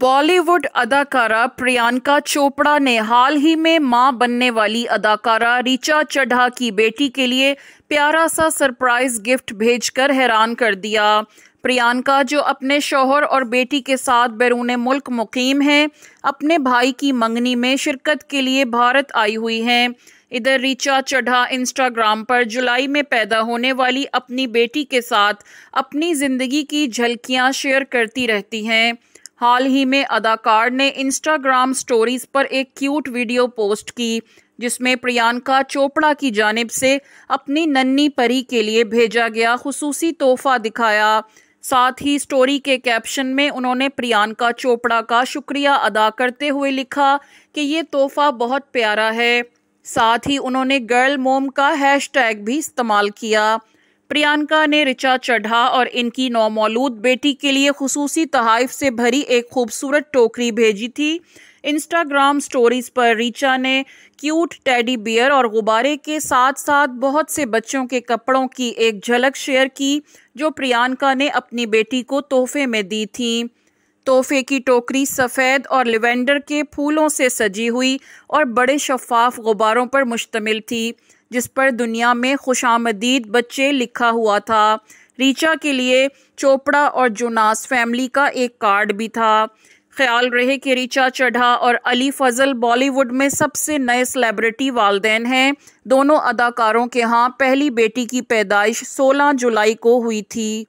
बॉलीवुड अदाकारा प्रियंका चोपड़ा ने हाल ही में मां बनने वाली अदाकारा रिचा चढ़ा की बेटी के लिए प्यारा सा सरप्राइज गिफ्ट भेजकर हैरान कर दिया प्रियंका जो अपने शोहर और बेटी के साथ बैरून मुल्क मुकीम हैं अपने भाई की मंगनी में शिरकत के लिए भारत आई हुई हैं इधर रिचा चढ़ा इंस्टाग्राम पर जुलाई में पैदा होने वाली अपनी बेटी के साथ अपनी ज़िंदगी की झलकियां शेयर करती रहती हैं हाल ही में अदाकार ने इंस्टाग्राम स्टोरीज पर एक क्यूट वीडियो पोस्ट की जिसमें प्रियंका चोपड़ा की जानब से अपनी नन्नी परी के लिए भेजा गया खसूसी तोहफा दिखाया साथ ही स्टोरी के कैप्शन में उन्होंने प्रियंका चोपड़ा का शुक्रिया अदा करते हुए लिखा कि ये तोहफा बहुत प्यारा है साथ ही उन्होंने गर्ल मोम का हैशटैग भी इस्तेमाल किया प्रियंका ने रिचा चढ़ा और इनकी नौमौलूद बेटी के लिए खसूसी तहाइफ से भरी एक खूबसूरत टोकरी भेजी थी इंस्टाग्राम स्टोरीज पर रिचा ने क्यूट टेडी बियर और गुब्बारे के साथ साथ बहुत से बच्चों के कपड़ों की एक झलक शेयर की जो प्रियंका ने अपनी बेटी को तोहफे में दी थी तोहफे की टोकरी सफ़ेद और लिवेंडर के फूलों से सजी हुई और बड़े शफाफ गुब्बारों पर मुश्तमिल थी जिस पर दुनिया में खुश बच्चे लिखा हुआ था रीचा के लिए चोपड़ा और जोनास फैमिली का एक कार्ड भी था ख्याल रहे कि रीचा चढ़ा और अली फजल बॉलीवुड में सबसे नए सेलेब्रिटी वालदेन हैं दोनों अदाकारों के यहाँ पहली बेटी की पैदाइश 16 जुलाई को हुई थी